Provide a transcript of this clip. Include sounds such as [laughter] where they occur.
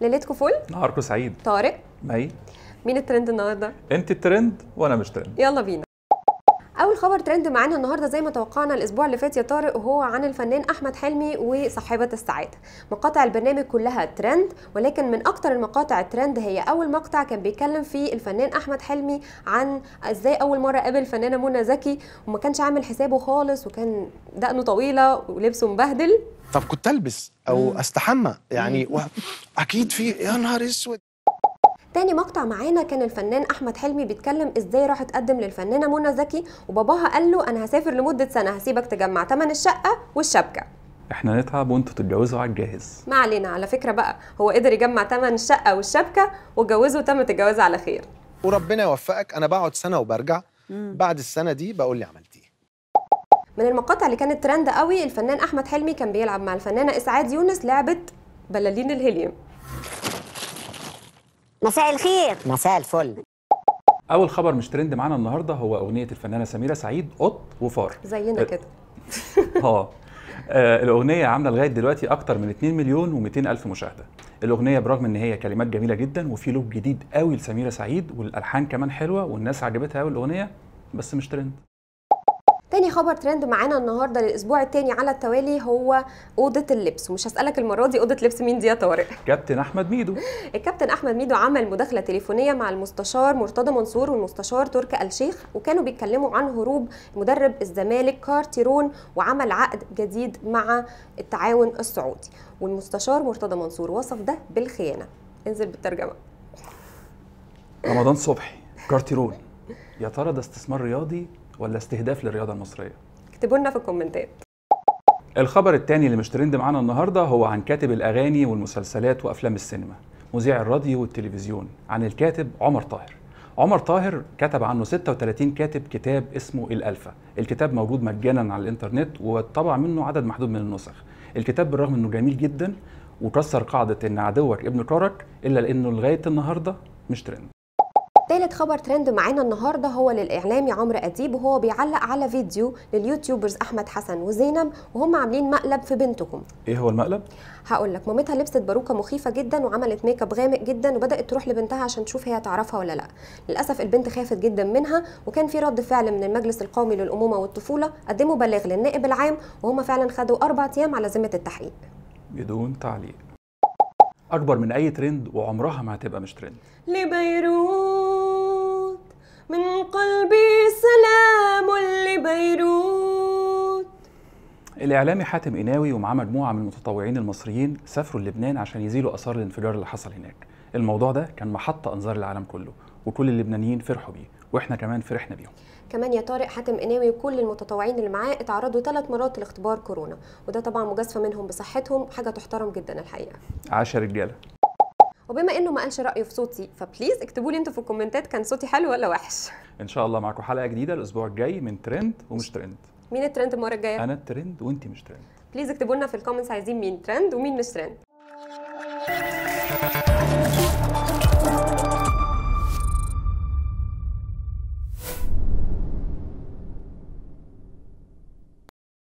ليلتكم فل نهاركم سعيد طارق مي مين الترند النهارده؟ انت الترند وانا مش ترند يلا بينا اول خبر ترند معانا النهارده زي ما توقعنا الاسبوع اللي فات يا طارق وهو عن الفنان احمد حلمي وصاحبه السعاده مقاطع البرنامج كلها ترند ولكن من اكتر المقاطع الترند هي اول مقطع كان بيتكلم فيه الفنان احمد حلمي عن ازاي اول مره قابل الفنانه منى زكي وما كانش عامل حسابه خالص وكان دقنه طويله ولبسه مبهدل طب كنت البس او مم. استحمى يعني و... اكيد في يا نهار اسود تاني مقطع معانا كان الفنان احمد حلمي بيتكلم ازاي راح اتقدم للفنانه منى زكي وباباها قال له انا هسافر لمده سنه هسيبك تجمع ثمن الشقه والشبكه احنا نتعب وانتوا تتجوزوا على الجاهز ما علينا على فكره بقى هو قدر يجمع ثمن الشقه والشبكه واتجوزوا وتم الجواز على خير وربنا يوفقك انا بقعد سنه وبرجع مم. بعد السنه دي بقول لي عملت ايه من المقاطع اللي كانت ترند قوي الفنان احمد حلمي كان بيلعب مع الفنانه اسعاد يونس لعبه بلالين الهيليوم مساء الخير مساء الفل اول خبر مش ترند معانا النهارده هو اغنيه الفنانه سميره سعيد قط وفار زينا كده [laughs] آه. اه الاغنيه عامله لغايه دلوقتي اكتر من 2 مليون و200 الف مشاهده الاغنيه برغم ان هي كلمات جميله جدا وفي لوب جديد قوي لسميره سعيد والالحان كمان حلوه والناس عجبتها قوي الاغنيه بس مش ترند تاني خبر ترند معانا النهارده للاسبوع التاني على التوالي هو اوضه اللبس ومش هسالك المره دي اوضه لبس مين دي يا طارق [laughs] كابتن احمد ميدو الكابتن احمد ميدو عمل مداخله تليفونيه مع المستشار مرتضى منصور والمستشار تركي الشيخ وكانوا بيتكلموا عن هروب مدرب الزمالك كارتيرون وعمل عقد جديد مع التعاون السعودي والمستشار مرتضى منصور وصف ده بالخيانه انزل بالترجمه رمضان صبحي كارتيرون يا ترى ده استثمار رياضي ولا استهداف للرياضه المصريه اكتبوا لنا في الكومنتات الخبر الثاني اللي مش ترند معانا النهارده هو عن كاتب الاغاني والمسلسلات وافلام السينما مذيع الراديو والتلفزيون عن الكاتب عمر طاهر عمر طاهر كتب عنه 36 كاتب كتاب اسمه الالفا الكتاب موجود مجانا على الانترنت وطبع منه عدد محدود من النسخ الكتاب بالرغم انه جميل جدا وكسر قاعدة ان عدوك ابن كارك الا لانه لغاية النهاردة مش ترند تالت خبر ترند معانا النهارده هو للاعلامي عمرو اديب وهو بيعلق على فيديو لليوتيوبرز احمد حسن وزينب وهم عاملين مقلب في بنتكم ايه هو المقلب هقول لك مامتها لبست باروكه مخيفه جدا وعملت ميك اب غامق جدا وبدات تروح لبنتها عشان تشوف هي تعرفها ولا لا للاسف البنت خافت جدا منها وكان في رد فعل من المجلس القومي للامومه والطفوله قدموا إيه بلاغ للنائب العام وهم فعلا خدوا اربع ايام على ذمه التحقيق بدون تعليق اكبر من اي ترند وعمرها ما هتبقى مش ترند لبيروت من قلبي سلام لبيروت الإعلامي حاتم إناوي ومعاه مجموعة من المتطوعين المصريين سافروا لبنان عشان يزيلوا آثار الانفجار اللي حصل هناك الموضوع ده كان محط أنظار العالم كله وكل اللبنانيين فرحوا بيه واحنا كمان فرحنا بيهم كمان يا طارق حاتم اناوي وكل المتطوعين اللي معاه اتعرضوا ثلاث مرات لاختبار كورونا وده طبعا مجازفه منهم بصحتهم حاجه تحترم جدا الحقيقه عاش رجاله وبما انه ما قالش رايه في صوتي فبليز اكتبوا لي انتوا في الكومنتات كان صوتي حلو ولا وحش ان شاء الله معاكم حلقه جديده الاسبوع الجاي من ترند ومش ترند مين الترند المره الجايه انا الترند وانت مش ترند بليز اكتبوا لنا في الكومنتس عايزين مين ترند ومين مش ترند Thank you.